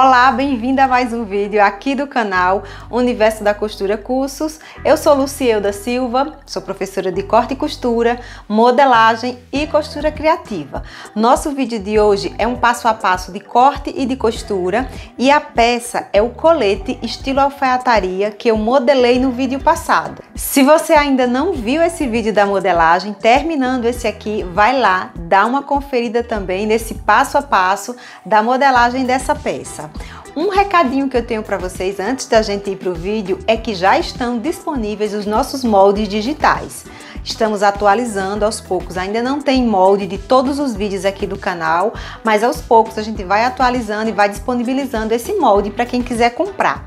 Olá, bem-vinda a mais um vídeo aqui do canal Universo da Costura Cursos. Eu sou Lucielda Silva, sou professora de corte e costura, modelagem e costura criativa. Nosso vídeo de hoje é um passo a passo de corte e de costura e a peça é o colete estilo alfaiataria que eu modelei no vídeo passado. Se você ainda não viu esse vídeo da modelagem, terminando esse aqui, vai lá, dá uma conferida também nesse passo a passo da modelagem dessa peça. Um recadinho que eu tenho para vocês antes da gente ir para o vídeo é que já estão disponíveis os nossos moldes digitais. Estamos atualizando aos poucos, ainda não tem molde de todos os vídeos aqui do canal, mas aos poucos a gente vai atualizando e vai disponibilizando esse molde para quem quiser comprar.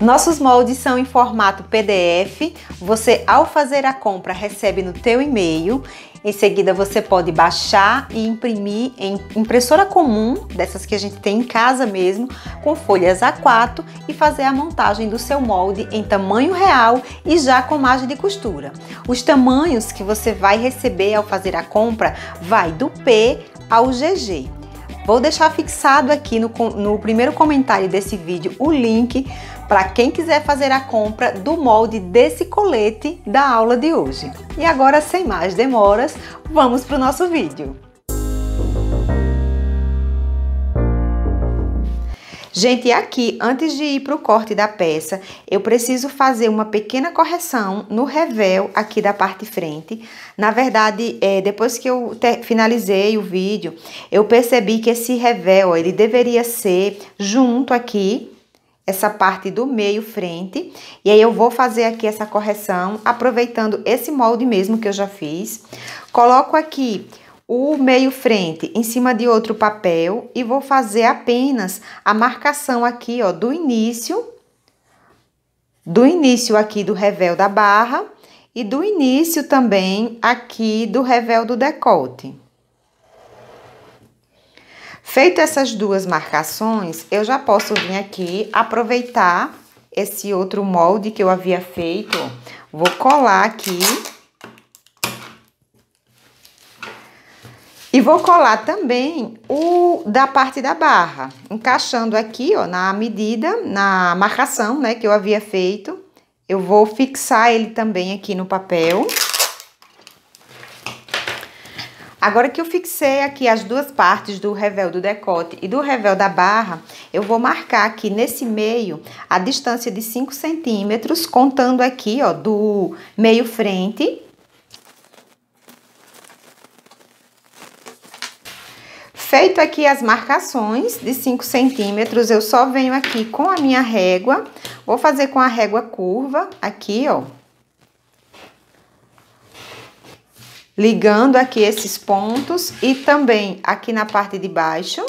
Nossos moldes são em formato PDF. Você, ao fazer a compra, recebe no teu e-mail. Em seguida, você pode baixar e imprimir em impressora comum, dessas que a gente tem em casa mesmo, com folhas A4 e fazer a montagem do seu molde em tamanho real e já com margem de costura. Os tamanhos que você vai receber ao fazer a compra vai do P ao GG. Vou deixar fixado aqui no, no primeiro comentário desse vídeo o link para quem quiser fazer a compra do molde desse colete da aula de hoje. E agora, sem mais demoras, vamos para o nosso vídeo. Gente, aqui, antes de ir para o corte da peça, eu preciso fazer uma pequena correção no revel aqui da parte frente. Na verdade, é, depois que eu finalizei o vídeo, eu percebi que esse revel, ele deveria ser junto aqui essa parte do meio frente. E aí eu vou fazer aqui essa correção, aproveitando esse molde mesmo que eu já fiz. Coloco aqui o meio frente em cima de outro papel e vou fazer apenas a marcação aqui, ó, do início, do início aqui do revel da barra e do início também aqui do revel do decote Feito essas duas marcações, eu já posso vir aqui aproveitar esse outro molde que eu havia feito. Vou colar aqui. E vou colar também o da parte da barra, encaixando aqui, ó, na medida, na marcação, né, que eu havia feito. Eu vou fixar ele também aqui no papel. Agora que eu fixei aqui as duas partes do revel do decote e do revel da barra, eu vou marcar aqui nesse meio a distância de 5 centímetros, contando aqui, ó, do meio frente. Feito aqui as marcações de 5 centímetros, eu só venho aqui com a minha régua, vou fazer com a régua curva aqui, ó, ligando aqui esses pontos e também aqui na parte de baixo,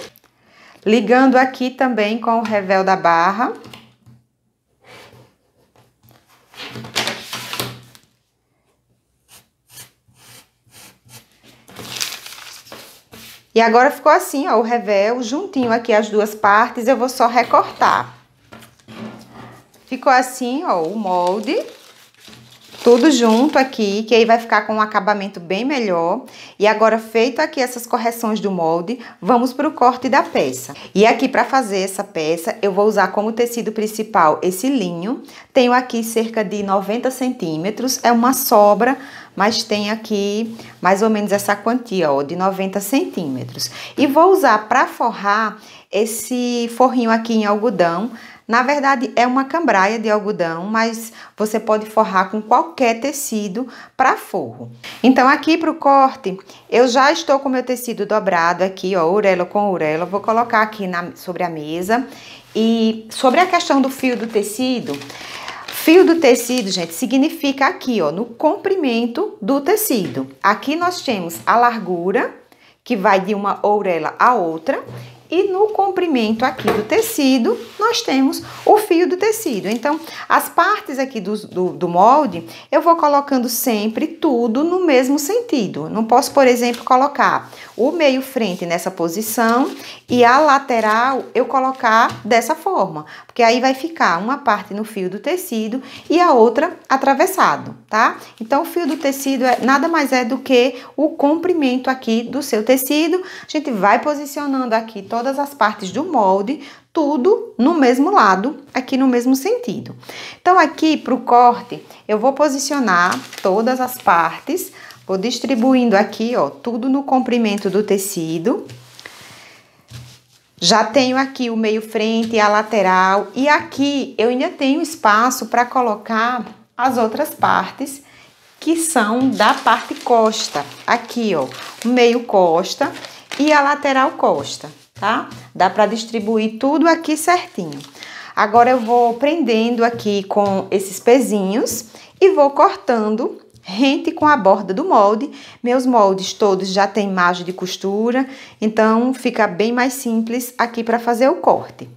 ligando aqui também com o revel da barra. E agora ficou assim, ó, o revel juntinho aqui as duas partes, eu vou só recortar. Ficou assim, ó, o molde tudo junto aqui, que aí vai ficar com um acabamento bem melhor. E agora, feito aqui essas correções do molde, vamos para o corte da peça. E aqui, para fazer essa peça, eu vou usar como tecido principal esse linho. Tenho aqui cerca de 90 centímetros, é uma sobra, mas tem aqui mais ou menos essa quantia, ó, de 90 centímetros. E vou usar para forrar esse forrinho aqui em algodão, na verdade, é uma cambraia de algodão, mas você pode forrar com qualquer tecido para forro. Então, aqui para o corte, eu já estou com meu tecido dobrado aqui, ó, orelha com orelha. Vou colocar aqui na, sobre a mesa. E sobre a questão do fio do tecido, Fio do tecido, gente, significa aqui, ó, no comprimento do tecido. Aqui nós temos a largura, que vai de uma orelha a outra, e no comprimento aqui do tecido, nós temos o fio do tecido. Então, as partes aqui do, do, do molde, eu vou colocando sempre tudo no mesmo sentido. Não posso, por exemplo, colocar o meio frente nessa posição e a lateral eu colocar dessa forma, porque aí vai ficar uma parte no fio do tecido e a outra atravessado, tá? Então, o fio do tecido é, nada mais é do que o comprimento aqui do seu tecido. A gente vai posicionando aqui toda todas as partes do molde, tudo no mesmo lado, aqui no mesmo sentido. Então, aqui para o corte, eu vou posicionar todas as partes, vou distribuindo aqui, ó, tudo no comprimento do tecido. Já tenho aqui o meio frente e a lateral, e aqui eu ainda tenho espaço para colocar as outras partes que são da parte costa. Aqui, ó, o meio costa e a lateral costa tá? Dá para distribuir tudo aqui certinho. Agora eu vou prendendo aqui com esses pezinhos e vou cortando rente com a borda do molde. Meus moldes todos já têm margem de costura, então fica bem mais simples aqui para fazer o corte.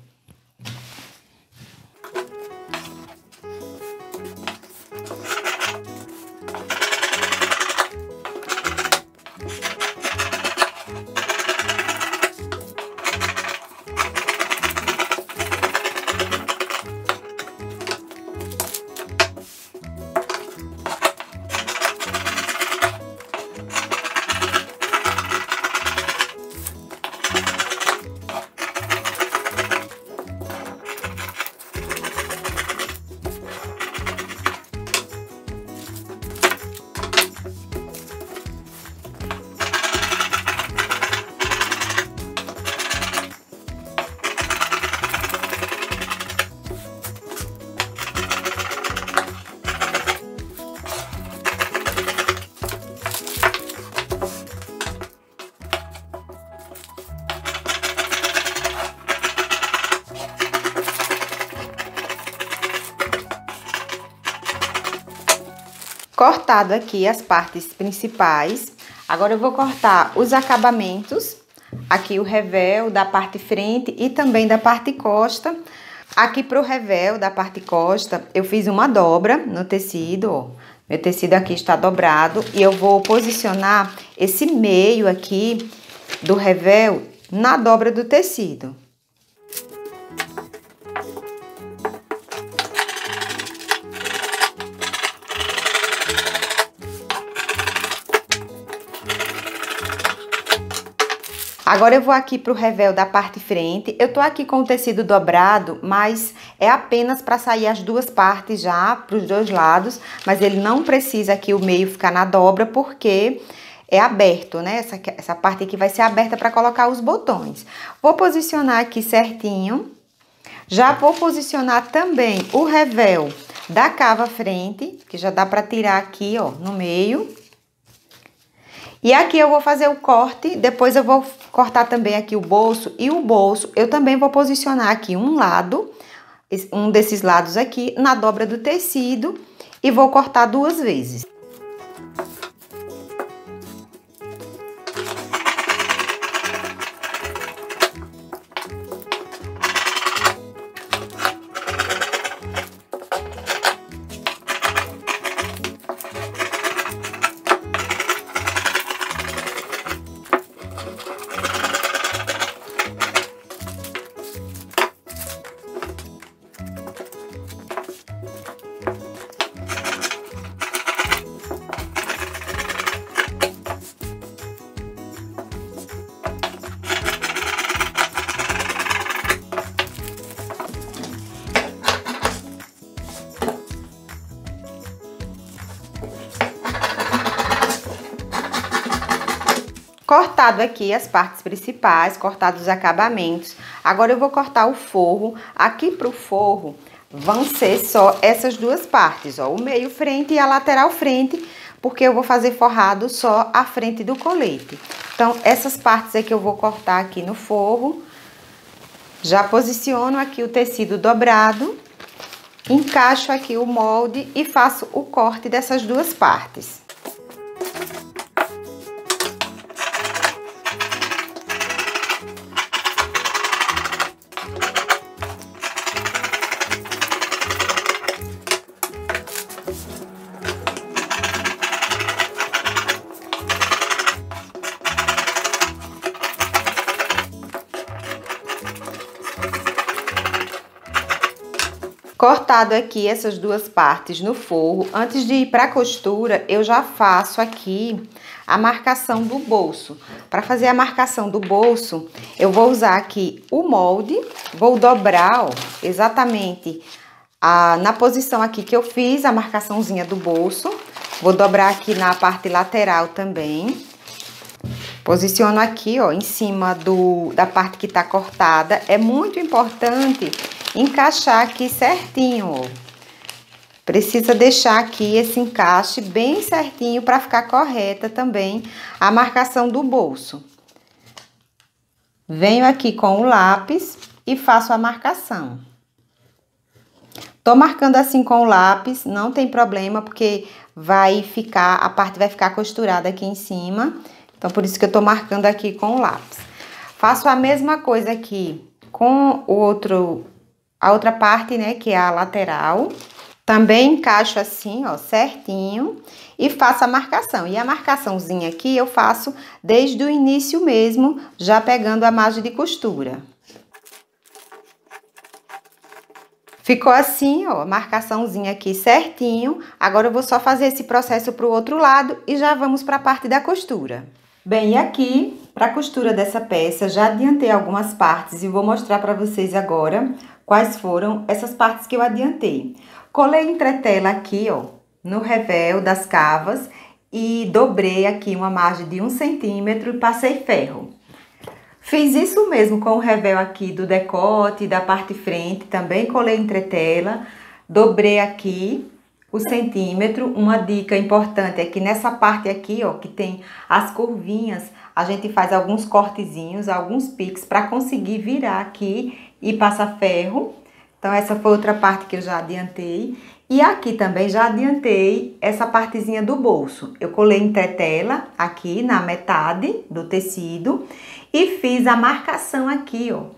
cortado aqui as partes principais. Agora eu vou cortar os acabamentos, aqui o revel da parte frente e também da parte costa. Aqui para o revel da parte costa, eu fiz uma dobra no tecido, ó. Meu tecido aqui está dobrado e eu vou posicionar esse meio aqui do revel na dobra do tecido. Agora eu vou aqui para o revel da parte frente. Eu tô aqui com o tecido dobrado, mas é apenas para sair as duas partes já, para os dois lados. Mas ele não precisa aqui o meio ficar na dobra, porque é aberto, né? Essa, essa parte aqui vai ser aberta para colocar os botões. Vou posicionar aqui certinho. Já vou posicionar também o revel da cava frente, que já dá para tirar aqui, ó, no meio. E aqui eu vou fazer o corte, depois eu vou cortar também aqui o bolso e o bolso. Eu também vou posicionar aqui um lado, um desses lados aqui, na dobra do tecido e vou cortar duas vezes. cortado aqui as partes principais, cortados os acabamentos. Agora eu vou cortar o forro. Aqui para o forro vão ser só essas duas partes, ó, o meio frente e a lateral frente, porque eu vou fazer forrado só a frente do colete. Então, essas partes aqui é eu vou cortar aqui no forro. Já posiciono aqui o tecido dobrado, encaixo aqui o molde e faço o corte dessas duas partes. cortado aqui essas duas partes no forro, antes de ir para a costura, eu já faço aqui a marcação do bolso. Para fazer a marcação do bolso, eu vou usar aqui o molde, vou dobrar ó, exatamente a, na posição aqui que eu fiz a marcaçãozinha do bolso. Vou dobrar aqui na parte lateral também. Posiciono aqui, ó, em cima do, da parte que tá cortada. É muito importante encaixar aqui certinho, ó. Precisa deixar aqui esse encaixe bem certinho para ficar correta também a marcação do bolso. Venho aqui com o lápis e faço a marcação. Tô marcando assim com o lápis, não tem problema, porque vai ficar, a parte vai ficar costurada aqui em cima. Então, por isso que eu tô marcando aqui com o lápis. Faço a mesma coisa aqui com o outro a outra parte, né, que é a lateral, também encaixo assim, ó, certinho e faço a marcação. E a marcaçãozinha aqui eu faço desde o início mesmo, já pegando a margem de costura. Ficou assim, ó, marcaçãozinha aqui certinho. Agora eu vou só fazer esse processo para o outro lado e já vamos para a parte da costura. Bem, e aqui, para costura dessa peça, já adiantei algumas partes e vou mostrar para vocês agora quais foram essas partes que eu adiantei. Colei entretela aqui, ó, no revel das cavas e dobrei aqui uma margem de um centímetro e passei ferro. Fiz isso mesmo com o revel aqui do decote, da parte frente, também colei entretela, dobrei aqui o centímetro. Uma dica importante é que nessa parte aqui, ó, que tem as curvinhas, a gente faz alguns cortezinhos, alguns piques para conseguir virar aqui e passar ferro. Então, essa foi outra parte que eu já adiantei. E aqui também já adiantei essa partezinha do bolso. Eu colei em tetela aqui na metade do tecido e fiz a marcação aqui, ó.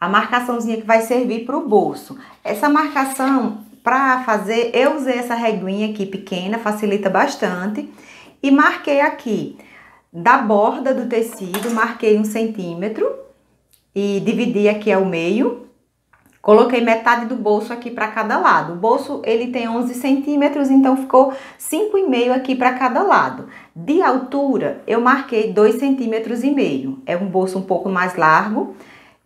A marcaçãozinha que vai servir para o bolso. Essa marcação para fazer, eu usei essa reguinha aqui pequena, facilita bastante. E marquei aqui da borda do tecido, marquei um centímetro e dividi aqui ao meio. Coloquei metade do bolso aqui para cada lado. O bolso ele tem 11 centímetros, então ficou 5,5 aqui para cada lado. De altura, eu marquei 2,5 centímetros e meio. É um bolso um pouco mais largo.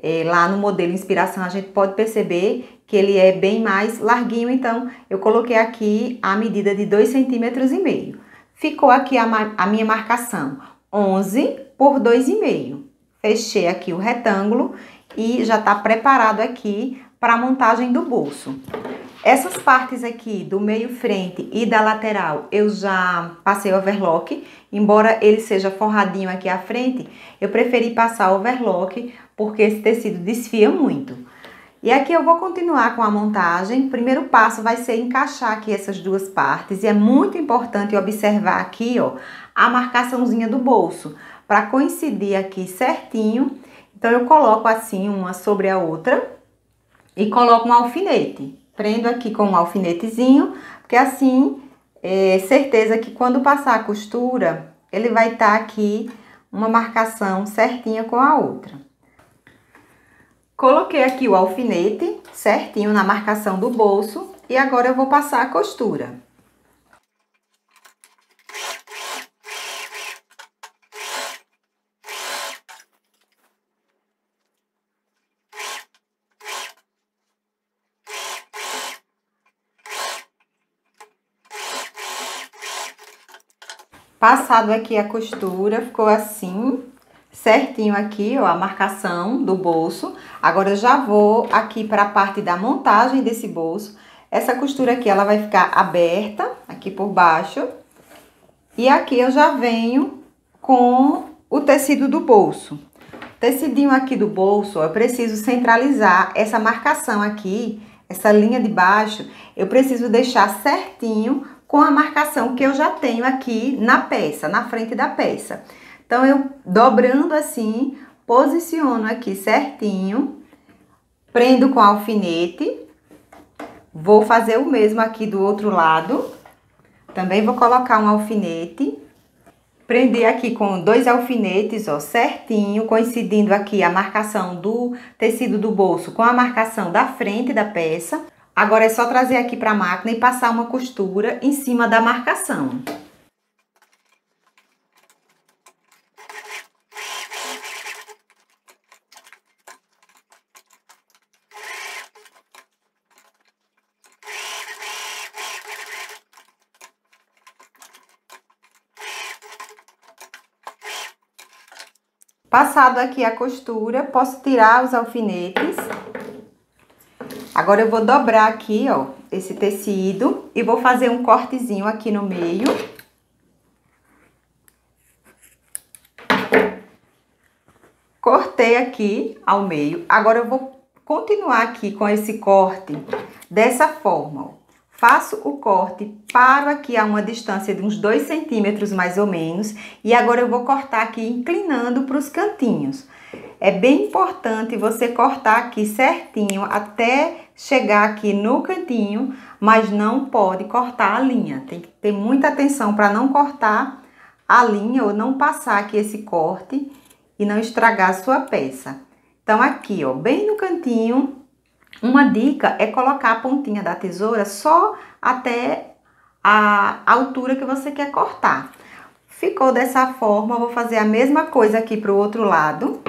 É, lá no modelo inspiração a gente pode perceber que ele é bem mais larguinho, então eu coloquei aqui a medida de 2,5 cm. Ficou aqui a, a, minha marcação 11 por 2,5. Fechei aqui o retângulo e já está preparado aqui para a montagem do bolso. Essas partes aqui do meio frente e da lateral eu já passei overlock, embora ele seja forradinho aqui à frente, eu preferi passar overlock porque esse tecido desfia muito. E aqui eu vou continuar com a montagem. primeiro passo vai ser encaixar aqui essas duas partes. E é muito importante observar aqui, ó, a marcaçãozinha do bolso. Para coincidir aqui certinho. Então, eu coloco assim uma sobre a outra. E coloco um alfinete. Prendo aqui com um alfinetezinho. Porque assim, é certeza que quando passar a costura, ele vai estar tá aqui uma marcação certinha com a outra. Coloquei aqui o alfinete certinho na marcação do bolso e agora eu vou passar a costura. Passado aqui a costura, ficou assim, certinho aqui, ó, a marcação do bolso. Agora, eu já vou aqui para a parte da montagem desse bolso. Essa costura aqui, ela vai ficar aberta, aqui por baixo. E aqui eu já venho com o tecido do bolso. Tecidinho aqui do bolso, eu preciso centralizar essa marcação aqui, essa linha de baixo, eu preciso deixar certinho com a marcação que eu já tenho aqui na peça, na frente da peça. Então, eu dobrando assim, posiciono aqui certinho, prendo com alfinete, vou fazer o mesmo aqui do outro lado. Também vou colocar um alfinete, prender aqui com dois alfinetes, ó, certinho, coincidindo aqui a marcação do tecido do bolso com a marcação da frente da peça. Agora é só trazer aqui para a máquina e passar uma costura em cima da marcação. Passado aqui a costura, posso tirar os alfinetes. Agora eu vou dobrar aqui, ó, esse tecido e vou fazer um cortezinho aqui no meio. Cortei aqui ao meio. Agora eu vou continuar aqui com esse corte dessa forma, ó. Faço o corte, paro aqui a uma distância de uns 2 centímetros mais ou menos e agora eu vou cortar aqui inclinando para os cantinhos. É bem importante você cortar aqui certinho até chegar aqui no cantinho, mas não pode cortar a linha. Tem que ter muita atenção para não cortar a linha ou não passar aqui esse corte e não estragar a sua peça. Então aqui, ó, bem no cantinho, uma dica é colocar a pontinha da tesoura só até a altura que você quer cortar. Ficou dessa forma, vou fazer a mesma coisa aqui para o outro lado.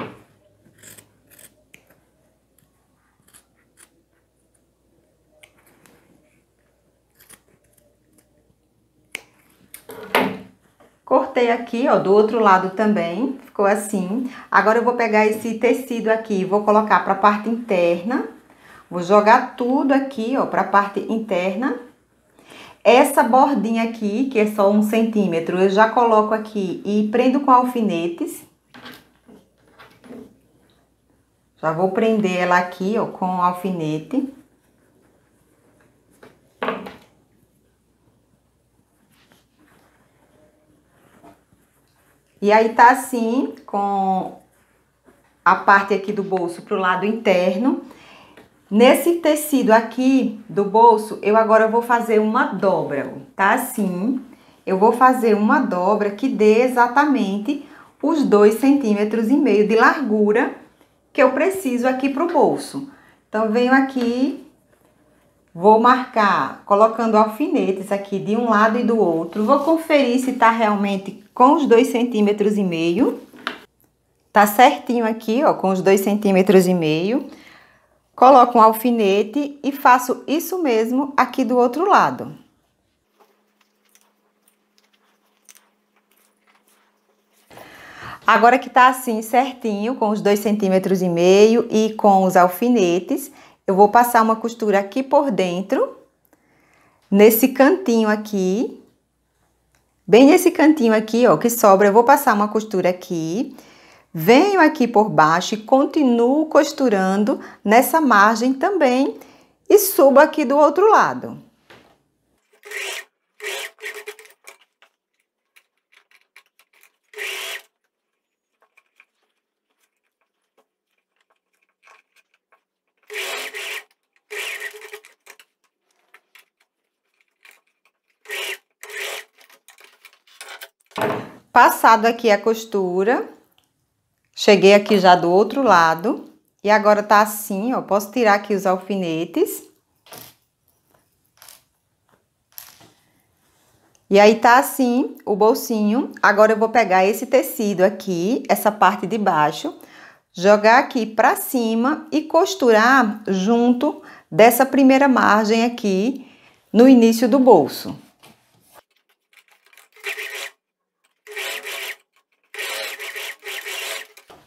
Cortei aqui, ó, do outro lado também, ficou assim. Agora eu vou pegar esse tecido aqui, vou colocar para a parte interna. Vou jogar tudo aqui, ó, para a parte interna. Essa bordinha aqui, que é só um centímetro, eu já coloco aqui e prendo com alfinetes. Já vou prender ela aqui, ó, com alfinete. E aí tá assim, com a parte aqui do bolso pro lado interno. Nesse tecido aqui do bolso, eu agora vou fazer uma dobra, tá? Assim, eu vou fazer uma dobra que dê exatamente os dois centímetros e meio de largura que eu preciso aqui pro bolso. Então, venho aqui, vou marcar colocando alfinetes aqui de um lado e do outro. Vou conferir se tá realmente com os dois centímetros e meio. Tá certinho aqui, ó, com os dois centímetros e meio. Coloco um alfinete e faço isso mesmo aqui do outro lado. Agora que tá assim certinho, com os dois centímetros e meio e com os alfinetes, eu vou passar uma costura aqui por dentro, nesse cantinho aqui, bem nesse cantinho aqui, ó, que sobra, eu vou passar uma costura aqui Venho aqui por baixo e continuo costurando nessa margem também e subo aqui do outro lado. Passado aqui a costura, Cheguei aqui já do outro lado. E agora tá assim, ó. Posso tirar aqui os alfinetes. E aí tá assim o bolsinho. Agora eu vou pegar esse tecido aqui, essa parte de baixo, jogar aqui pra cima e costurar junto dessa primeira margem aqui no início do bolso.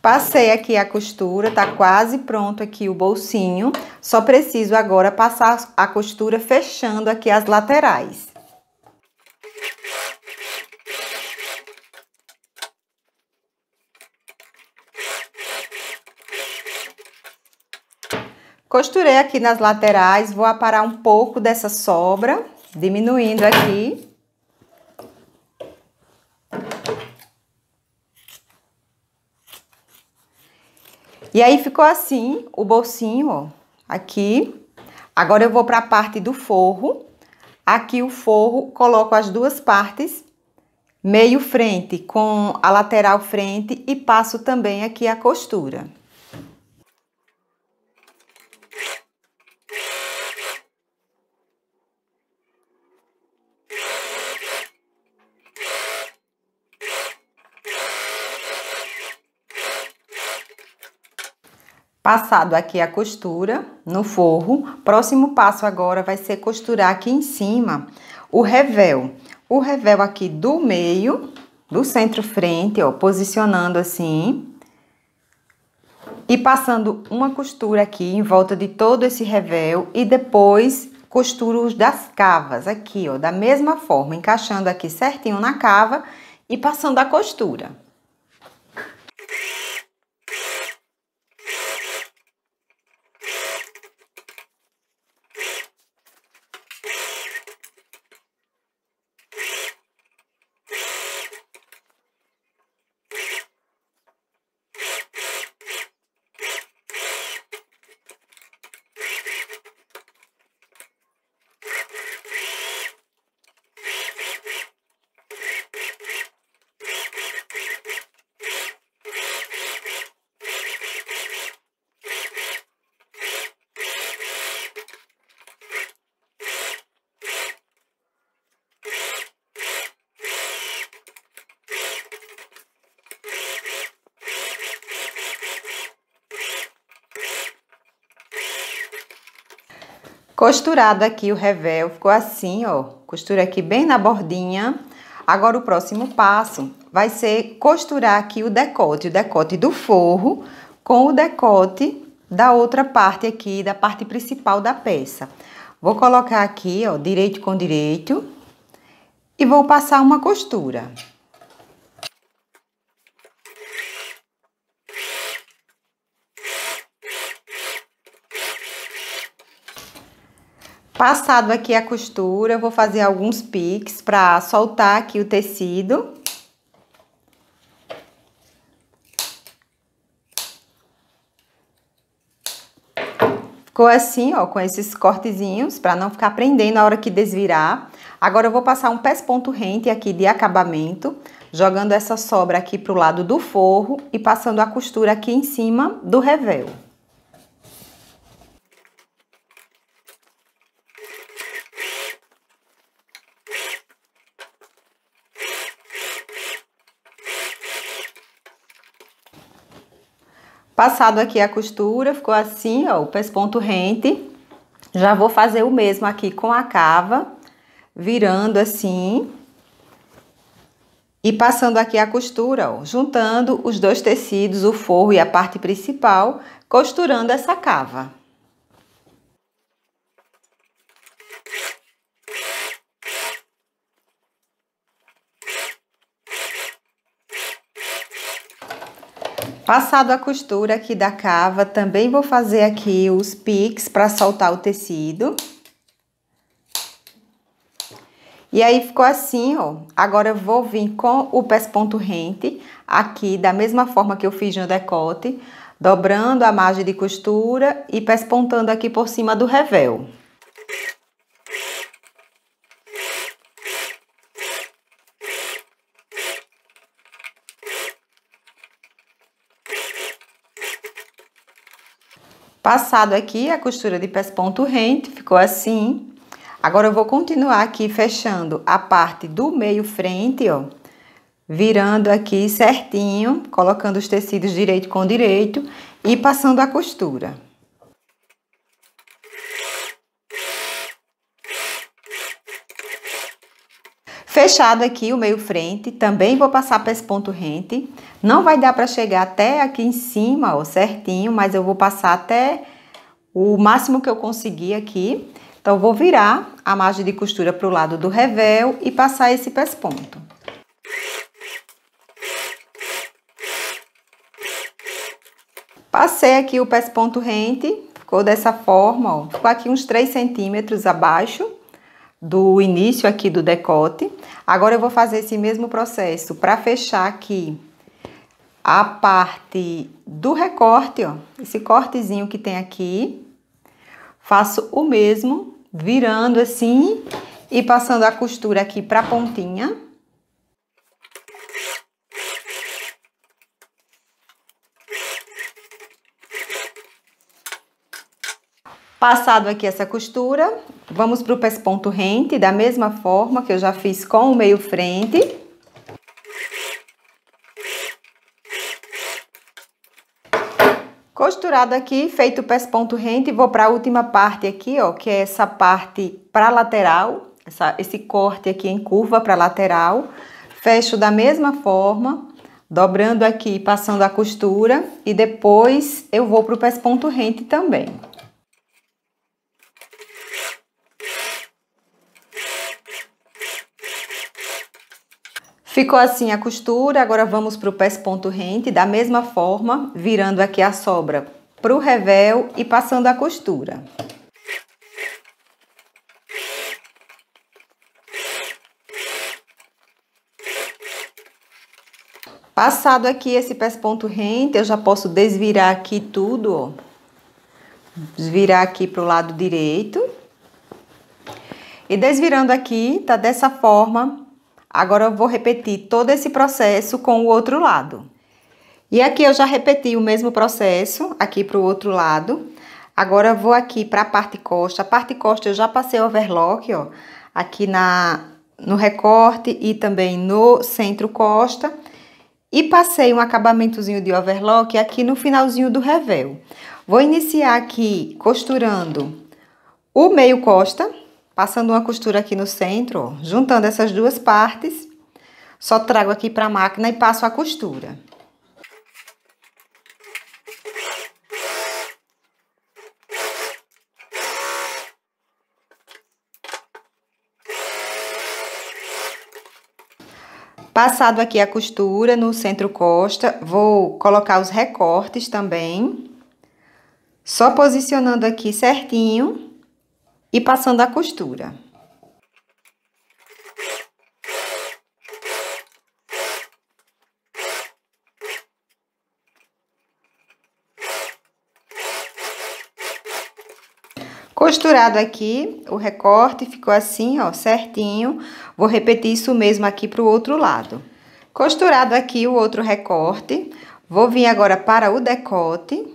Passei aqui a costura, tá quase pronto aqui o bolsinho. Só preciso agora passar a costura fechando aqui as laterais. Costurei aqui nas laterais, vou aparar um pouco dessa sobra, diminuindo aqui. E aí ficou assim o bolsinho, ó, aqui. Agora eu vou para a parte do forro. Aqui o forro, coloco as duas partes, meio frente com a lateral frente e passo também aqui a costura. Passado aqui a costura no forro, próximo passo agora vai ser costurar aqui em cima o revel. O revel aqui do meio, do centro frente, ó, posicionando assim. E passando uma costura aqui em volta de todo esse revel e depois costuro os das cavas aqui, ó, da mesma forma, encaixando aqui certinho na cava e passando a costura. Costurado aqui o revel, ficou assim, ó. Costura aqui bem na bordinha. Agora o próximo passo vai ser costurar aqui o decote, o decote do forro com o decote da outra parte aqui, da parte principal da peça. Vou colocar aqui, ó, direito com direito e vou passar uma costura. Passado aqui a costura, eu vou fazer alguns piques para soltar aqui o tecido. Ficou assim, ó, com esses cortezinhos, para não ficar prendendo na hora que desvirar. Agora eu vou passar um pés ponto rente aqui de acabamento, jogando essa sobra aqui pro lado do forro e passando a costura aqui em cima do revel. Passado aqui a costura, ficou assim, ó, o pesponto rente. Já vou fazer o mesmo aqui com a cava, virando assim. E passando aqui a costura, ó, juntando os dois tecidos, o forro e a parte principal, costurando essa cava. Passado a costura aqui da cava, também vou fazer aqui os piques para soltar o tecido. E aí ficou assim, ó. Agora eu vou vir com o pés ponto rente aqui da mesma forma que eu fiz no decote, dobrando a margem de costura e pés pontando aqui por cima do revel. Passado aqui a costura de pés ponto rente, ficou assim. Agora eu vou continuar aqui fechando a parte do meio frente, ó. Virando aqui certinho, colocando os tecidos direito com direito e passando a costura. Fechado aqui o meio frente, também vou passar para esse ponto rente. Não vai dar para chegar até aqui em cima, ó, certinho, mas eu vou passar até o máximo que eu conseguir aqui. Então, vou virar a margem de costura para o lado do revel e passar esse ponto. Passei aqui o ponto rente, ficou dessa forma, ó. Ficou aqui uns 3 centímetros abaixo do início aqui do decote. Agora eu vou fazer esse mesmo processo para fechar aqui a parte do recorte, ó, esse cortezinho que tem aqui. Faço o mesmo, virando assim e passando a costura aqui para a pontinha. Passado aqui essa costura, vamos para o pesponto rente, da mesma forma que eu já fiz com o meio frente. Costurado aqui, feito o pesponto rente, vou para a última parte aqui, ó, que é essa parte para lateral, essa, esse corte aqui em curva para lateral. Fecho da mesma forma, dobrando aqui, passando a costura e depois eu vou para o pesponto rente também. Ficou assim a costura, agora vamos para o pés ponto rente, da mesma forma, virando aqui a sobra para o revel e passando a costura. Passado aqui esse pés ponto rente, eu já posso desvirar aqui tudo, ó. Desvirar aqui para o lado direito. E desvirando aqui, tá dessa forma, Agora eu vou repetir todo esse processo com o outro lado. E aqui eu já repeti o mesmo processo aqui para o outro lado. Agora eu vou aqui para a parte costa. A parte costa eu já passei overlock, ó, aqui na no recorte e também no centro costa. E passei um acabamentozinho de overlock aqui no finalzinho do revel. Vou iniciar aqui costurando o meio costa, Passando uma costura aqui no centro, ó, juntando essas duas partes, só trago aqui para a máquina e passo a costura. Passado aqui a costura no centro costa, vou colocar os recortes também. Só posicionando aqui certinho e passando a costura. Costurado aqui, o recorte ficou assim, ó, certinho. Vou repetir isso mesmo aqui para o outro lado. Costurado aqui o outro recorte, vou vir agora para o decote.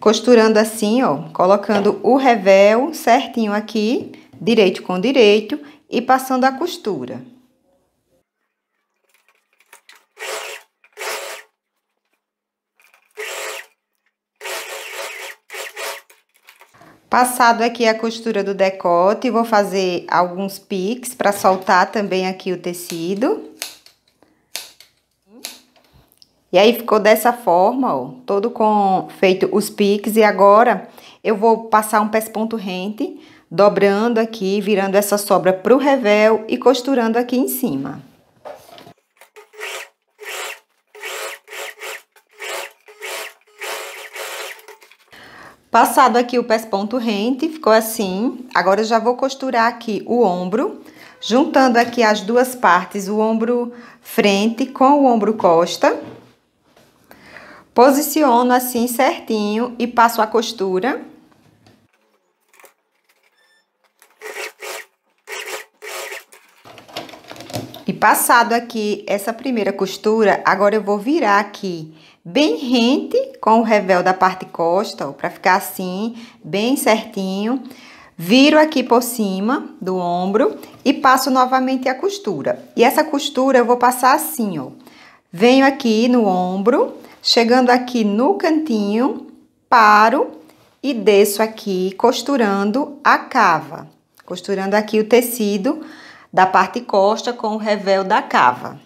Costurando assim, ó, colocando o revel certinho aqui, direito com direito e passando a costura. Passado aqui a costura do decote, vou fazer alguns piques para soltar também aqui o tecido. E aí ficou dessa forma, ó, todo com feito os piques e agora eu vou passar um pés ponto rente, dobrando aqui, virando essa sobra para o revel e costurando aqui em cima. Passado aqui o pés ponto rente, ficou assim. Agora eu já vou costurar aqui o ombro, juntando aqui as duas partes, o ombro frente com o ombro costa. Posiciono assim certinho e passo a costura. E passado aqui essa primeira costura, agora eu vou virar aqui bem rente com o revel da parte costa, para ficar assim, bem certinho. Viro aqui por cima do ombro e passo novamente a costura. E essa costura eu vou passar assim, ó. Venho aqui no ombro, Chegando aqui no cantinho, paro e desço aqui costurando a cava. Costurando aqui o tecido da parte costa com o revel da cava.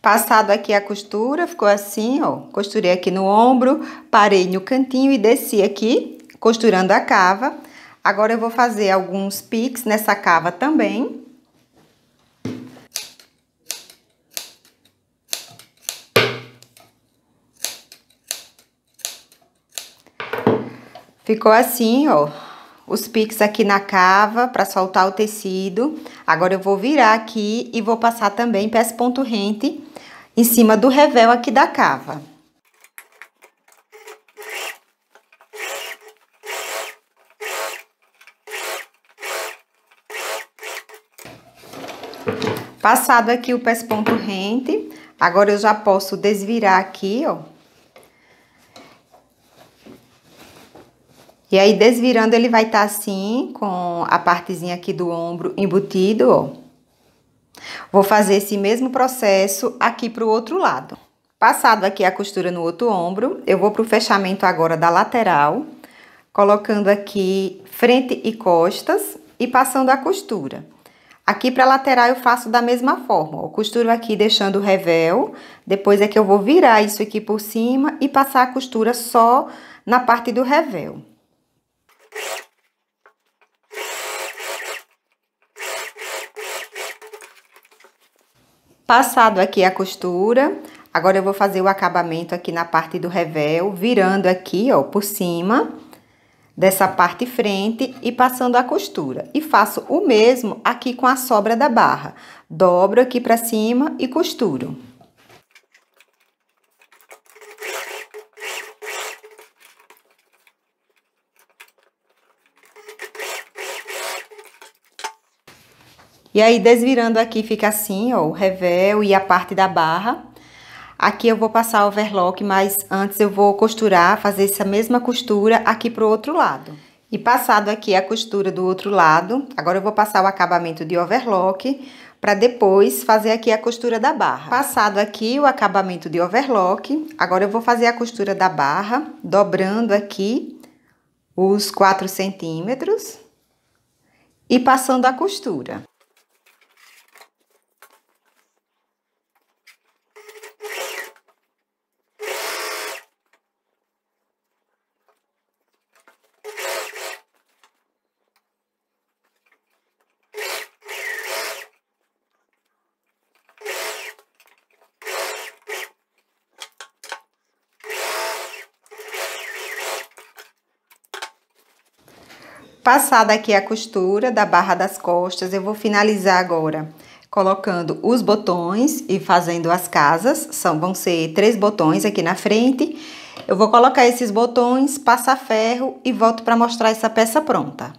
Passado aqui a costura, ficou assim, ó. Costurei aqui no ombro, parei no cantinho e desci aqui, costurando a cava. Agora eu vou fazer alguns piques nessa cava também. Ficou assim, ó, os piques aqui na cava para soltar o tecido. Agora eu vou virar aqui e vou passar também peça ponto rente em cima do revel aqui da cava. Passado aqui o pés ponto rente, agora eu já posso desvirar aqui, ó. E aí, desvirando, ele vai estar tá assim, com a partezinha aqui do ombro embutido, ó. Vou fazer esse mesmo processo aqui para o outro lado. Passado aqui a costura no outro ombro, eu vou para o fechamento agora da lateral, colocando aqui frente e costas e passando a costura. Aqui para a lateral eu faço da mesma forma, eu costuro aqui deixando o revel, depois é que eu vou virar isso aqui por cima e passar a costura só na parte do revel. Passado aqui a costura, agora eu vou fazer o acabamento aqui na parte do revel, virando aqui, ó, por cima dessa parte frente e passando a costura. E faço o mesmo aqui com a sobra da barra. Dobro aqui para cima e costuro. E aí, desvirando aqui, fica assim, ó, o revel e a parte da barra. Aqui eu vou passar o overlock, mas antes eu vou costurar, fazer essa mesma costura aqui pro outro lado. E passado aqui a costura do outro lado, agora eu vou passar o acabamento de overlock para depois fazer aqui a costura da barra. Passado aqui o acabamento de overlock, agora eu vou fazer a costura da barra, dobrando aqui os 4 centímetros e passando a costura. Passada aqui a costura da barra das costas, eu vou finalizar agora colocando os botões e fazendo as casas. São, vão ser três botões aqui na frente. Eu vou colocar esses botões, passar ferro e volto para mostrar essa peça pronta.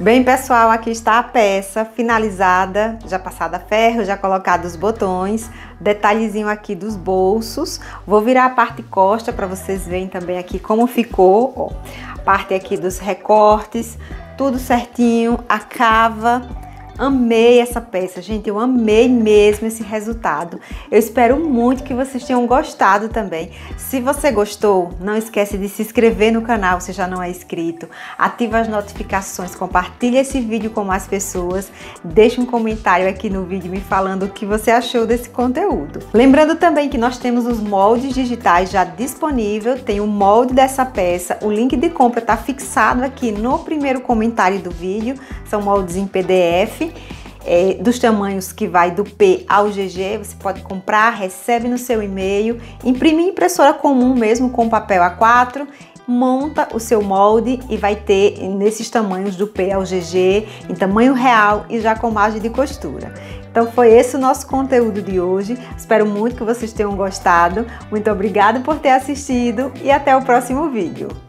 Bem, pessoal, aqui está a peça finalizada, já passada ferro, já colocado os botões, detalhezinho aqui dos bolsos. Vou virar a parte costa para vocês verem também aqui como ficou. Ó parte aqui dos recortes, tudo certinho, a cava Amei essa peça, gente, eu amei mesmo esse resultado. Eu espero muito que vocês tenham gostado também. Se você gostou, não esquece de se inscrever no canal se já não é inscrito. Ativa as notificações, compartilha esse vídeo com mais pessoas. Deixe um comentário aqui no vídeo me falando o que você achou desse conteúdo. Lembrando também que nós temos os moldes digitais já disponível, tem o molde dessa peça, o link de compra está fixado aqui no primeiro comentário do vídeo, são moldes em PDF. É, dos tamanhos que vai do P ao GG, você pode comprar, recebe no seu e-mail, imprime em impressora comum mesmo com papel A4 monta o seu molde e vai ter nesses tamanhos do P ao GG, em tamanho real e já com margem de costura. Então foi esse o nosso conteúdo de hoje. Espero muito que vocês tenham gostado. Muito obrigada por ter assistido e até o próximo vídeo.